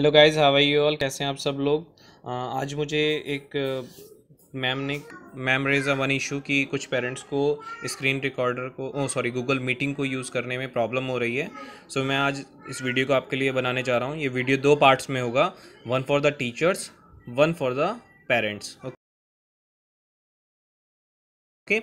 Hello guys how are you all कैसे हैं आप सब लोग आज मुझे एक मैम ने ma'am raise a one issue कि कुछ पेरेंट्स को स्क्रीन रिकॉर्डर को ओ सॉरी गूगल मीटिंग को यूज़ करने में प्रॉब्लम हो रही है सो so, मैं आज इस वीडियो को आपके लिए बनाने जा रहा हूँ ये वीडियो दो पार्ट्स में होगा one for the teachers one for the parents okay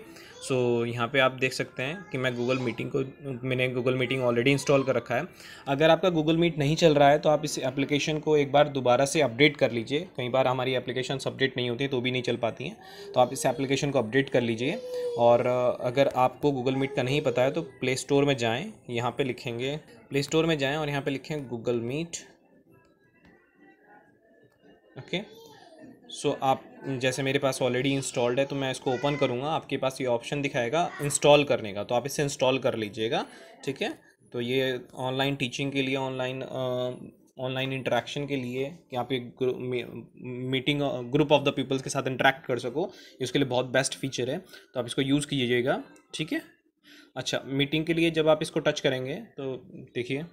so यहाँ पे आप देख सकते हैं कि मैं गूगल मीटिंग को मैंने गूगल मीटिंग ऑलरेडी इंस्टॉल कर रखा है अगर आपका गूगल मीट नहीं चल रहा है तो आप इस एप्लीकेशन को एक बार दोबारा से अपडेट कर लीजिए कई बार हमारी एप्लीकेशन अपडेट नहीं होती तो भी नहीं चल पाती हैं तो आप इस एप्लीकेशन को अपडेट कर लीजिए और अगर आपको गूगल मीट का नहीं पता है तो प्ले स्टोर में जाएँ यहाँ पर लिखेंगे प्ले स्टोर में जाएँ और यहाँ पर लिखें Google Meet okay okay? So so, आप जैसे मेरे पास ऑलरेडी इंस्टॉल्ड है तो मैं इसको ओपन करूँगा आपके पास ये ऑप्शन दिखाएगा इंस्टॉल करने का तो आप इसे इंस्टॉल कर लीजिएगा ठीक है तो ये ऑनलाइन टीचिंग के लिए ऑनलाइन ऑनलाइन इंटरेक्शन के लिए कि आप एक meeting group of the peoples के साथ इंटरेक्ट कर सको इसके लिए बहुत बेस्ट फीचर है तो आप इसको यूज़ कीजिएगा ठीक है अच्छा मीटिंग के लिए जब आप इसको टच करेंगे तो देखिए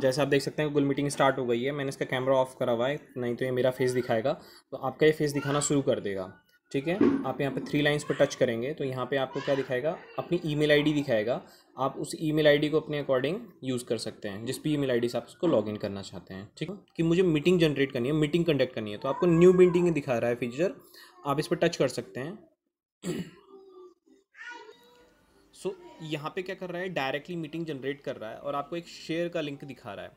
जैसे आप देख सकते हैं गूगल मीटिंग स्टार्ट हो गई है मैंने इसका कैमरा ऑफ करा हुआ है नहीं तो ये मेरा फेस दिखाएगा तो आपका ये फेस दिखाना शुरू कर देगा ठीक है आप यहाँ पे थ्री लाइंस पर टच करेंगे तो यहाँ पे आपको क्या दिखाएगा अपनी ईमेल आईडी दिखाएगा आप उस ईमेल आईडी को अपने अकॉर्डिंग यूज़ कर सकते हैं जिस भी ईमेल आईडी से आप उसको लॉगिन करना चाहते हैं ठीक है कि मुझे मीटिंग जनरेट करनी है मीटिंग कंडक्ट करनी है तो आपको न्यू मीटिंग दिखा रहा है फीचर आप इस पर टच कर सकते हैं सो so, यहाँ पे क्या कर रहा है डायरेक्टली मीटिंग जनरेट कर रहा है और आपको एक शेयर का लिंक दिखा रहा है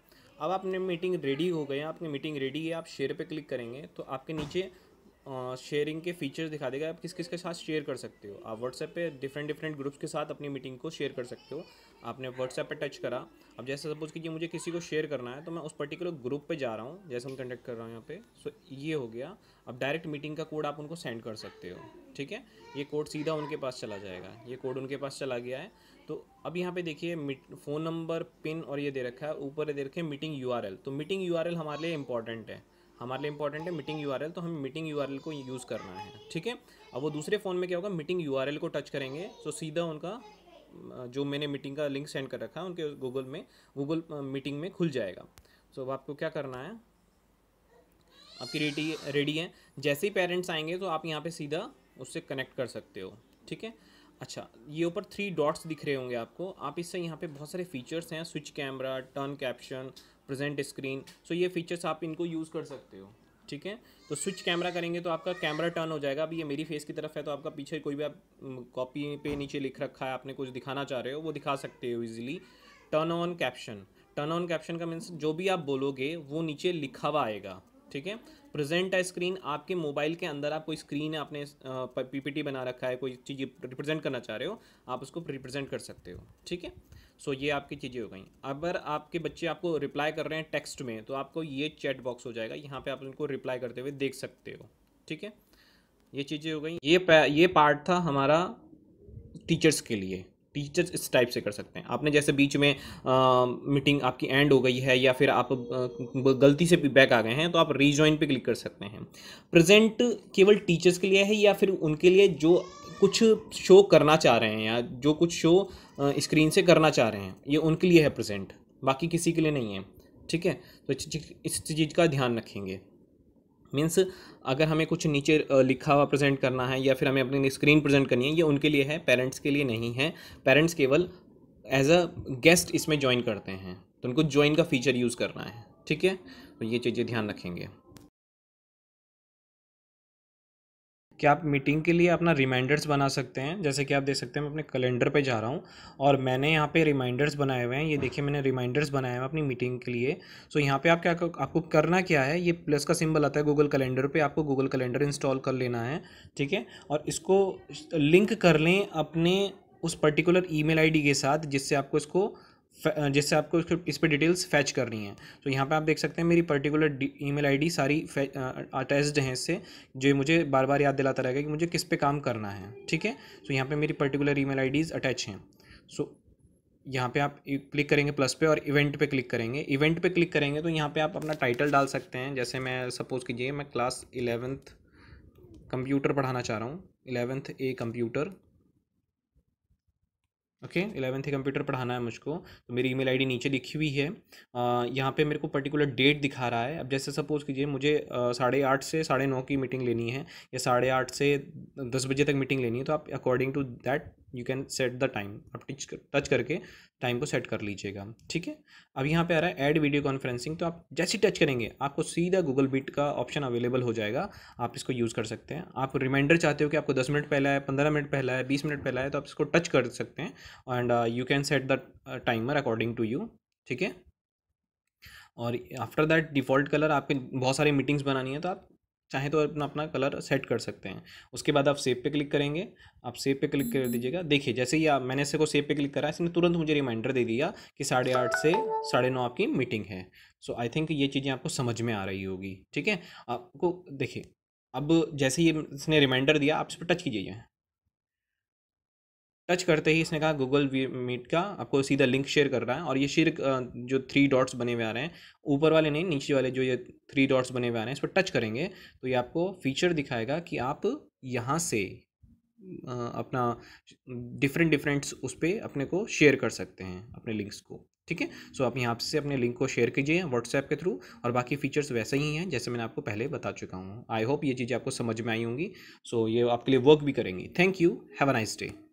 अब आपने मीटिंग रेडी हो गए आपने मीटिंग रेडी है आप शेयर पे क्लिक करेंगे तो आपके नीचे शेयरिंग के फीचर्स दिखा देगा आप किस किस के साथ शेयर कर सकते हो आप व्हाट्सएप पे डिफरेंट डिफरेंट ग्रुप्स के साथ अपनी मीटिंग को शेयर कर सकते हो आपने व्हाट्सएप पे टच करा अब जैसे सपोज कीजिए मुझे किसी को शेयर करना है तो मैं उस पर्टिकुलर ग्रुप पे जा रहा हूँ जैसे हम कंडक्ट कर रहा हूँ यहाँ पे सो ये हो गया अब डायरेक्ट मीटिंग का कोड आप उनको सेंड कर सकते हो ठीक है ये कोड सीधा उनके पास चला जाएगा ये कोड उनके पास चला गया है तो अब यहाँ पे देखिए फ़ोन नंबर पिन और ये दे रखा है ऊपर दे रखे मीटिंग यू तो मीटिंग यू हमारे लिए इंपॉर्टेंट है हमारे लिए इंपॉर्टेंट है मीटिंग यू तो हमें मीटिंग यू को यूज़ करना है ठीक है अब वो दूसरे फ़ोन में क्या होगा मीटिंग यू को टच करेंगे तो सीधा उनका जो मैंने मीटिंग का लिंक सेंड कर रखा है उनके गूगल में गूगल मीटिंग में खुल जाएगा सो अब आपको क्या करना है आपकी रेडी रेडी है जैसे ही पेरेंट्स आएंगे तो आप यहाँ पर सीधा उससे कनेक्ट कर सकते हो ठीक है अच्छा ये ऊपर थ्री डॉट्स दिख रहे होंगे आपको आप इससे यहाँ पे बहुत सारे फीचर्स हैं switch camera turn caption present screen so ये फीचर्स आप इनको यूज़ कर सकते हो ठीक है तो स्विच कैमरा करेंगे तो आपका कैमरा टर्न हो जाएगा अभी ये मेरी फेस की तरफ है तो आपका पीछे कोई भी आप कॉपी पे नीचे लिख रखा है आपने कुछ दिखाना चाह रहे हो वो दिखा सकते हो easily turn on caption turn on caption का मीन्स जो भी आप बोलोगे वो नीचे लिखा हुआ आएगा ठीक है प्रेजेंट है स्क्रीन आपके मोबाइल के अंदर आप कोई स्क्रीन है आपने पीपीटी बना रखा है कोई चीज़ रिप्रेजेंट करना चाह रहे हो आप उसको रिप्रेजेंट कर सकते हो ठीक है सो ये आपकी चीज़ें हो गई अगर आपके बच्चे आपको रिप्लाई कर रहे हैं टेक्स्ट में तो आपको ये चैट बॉक्स हो जाएगा यहाँ पे आप उनको रिप्लाई करते हुए देख सकते हो ठीक है ये चीज़ें हो गई ये ये पार्ट था हमारा टीचर्स के लिए टीचर्स इस टाइप से कर सकते हैं आपने जैसे बीच में आ, मीटिंग आपकी एंड हो गई है या फिर आप आ, गलती से बैक आ गए हैं तो आप रीजॉइन पे क्लिक कर सकते हैं प्रेजेंट केवल टीचर्स के लिए है या फिर उनके लिए जो कुछ शो करना चाह रहे हैं या जो कुछ शो स्क्रीन से करना चाह रहे हैं ये उनके लिए है प्रेजेंट बाकी किसी के लिए नहीं है ठीक है तो इस चीज़ का ध्यान रखेंगे मीन्स अगर हमें कुछ नीचे लिखा हुआ प्रेजेंट करना है या फिर हमें अपनी स्क्रीन प्रेजेंट करनी है ये उनके लिए है पेरेंट्स के लिए नहीं है पेरेंट्स केवल एज अ गेस्ट इसमें ज्वाइन करते हैं तो उनको ज्वाइन का फीचर यूज़ करना है ठीक है तो ये चीज़ें ध्यान रखेंगे कि आप मीटिंग के लिए अपना रिमाइंडर्स बना सकते हैं जैसे कि आप देख सकते हैं मैं अपने कैलेंडर पे जा रहा हूँ और मैंने यहाँ पे रिमाइंडर्स बनाए हुए हैं ये देखिए मैंने रिमाइंडर्स बनाए हैं अपनी मीटिंग के लिए सो यहाँ पे आप क्या आपको करना क्या है ये प्लस का सिंबल आता है गूगल कैलेंडर पे आपको गूगल कैलेंडर इंस्टॉल कर लेना है ठीक है और इसको लिंक कर लें अपने उस पर्टिकुलर ई मेल के साथ जिससे आपको इसको जिससे आपको इस पर डिटेल्स फैच करनी है तो यहाँ पे आप देख सकते हैं मेरी पर्टिकुलर ईमेल आईडी सारी अटैच्ड हैं इससे जो मुझे बार बार याद दिलाता रहेगा कि मुझे किस पे काम करना है ठीक है तो यहाँ पे मेरी पर्टिकुलर ईमेल आईडीज अटैच हैं सो यहाँ पे आप क्लिक करेंगे प्लस पे और इवेंट पे क्लिक करेंगे इवेंट पे क्लिक करेंगे तो यहाँ पे आप अपना टाइटल डाल सकते हैं जैसे मैं सपोज़ कीजिए मैं क्लास इलेवेंथ कंप्यूटर पढ़ाना चाह रहा हूँ eleventh A computer okay eleventh computer पढ़ाना है मुझको तो मेरी ईमेल आईडी नीचे लिखी हुई है यहाँ पे मेरे को पर्टिकुलर डेट दिखा रहा है अब जैसे सपोज़ कीजिए मुझे साढ़े आठ से साढ़े नौ की मीटिंग लेनी है या साढ़े आठ से दस बजे तक मीटिंग लेनी है तो आप according to that you can set the time आप टच टच करके टाइम को सेट कर लीजिएगा ठीक है अब यहाँ पे आ रहा है ऐड वीडियो कॉन्फ्रेंसिंग तो आप जैसे टच करेंगे आपको सीधा गूगल बीट का ऑप्शन अवेलेबल हो जाएगा आप इसको यूज़ कर सकते हैं आप रिमाइंडर चाहते हो कि आपको दस मिनट पहला है पंद्रह मिनट पहला है बीस मिनट पहला है तो आप इसको टच कर सकते हैं and you can set the timer according to you ठीक है और आफ्टर दैट डिफ़ॉल्ट कलर आपके बहुत सारी मीटिंग्स बनानी है तो आप चाहे तो अपना अपना कलर सेट कर सकते हैं उसके बाद आप सेव पे क्लिक करेंगे आप सेव पे क्लिक कर दीजिएगा देखिए जैसे ही आप मैंने इसे को सेव पे क्लिक करा इसने तुरंत मुझे रिमाइंडर दे दिया कि साढ़े आठ से साढ़े नौ आपकी मीटिंग है सो आई थिंक ये चीज़ें आपको समझ में आ रही होगी ठीक है आपको देखिए अब जैसे ये इसने रिमाइंडर दिया आप इस पर टच कीजिए टच करते ही इसने कहा गूगल मीट का आपको सीधा लिंक शेयर कर रहा है और ये शेयर जो थ्री डॉट्स बने हुए आ रहे हैं ऊपर वाले नहीं नीचे वाले जो ये थ्री डॉट्स बने हुए आ रहे हैं इस पर टच करेंगे तो ये आपको फीचर दिखाएगा कि आप यहाँ से अपना डिफरेंट डिफरेंट्स उस पर अपने को शेयर कर सकते हैं अपने लिंक्स को ठीक है सो आप यहाँ से अपने लिंक को शेयर कीजिए व्हाट्सएप के थ्रू और बाकी फीचर्स वैसे ही हैं जैसे मैंने आपको पहले बता चुका हूँ आई होप ये चीज़ें आपको समझ में आई होंगी सो so, ये आपके लिए वर्क भी करेंगी thank you have a nice day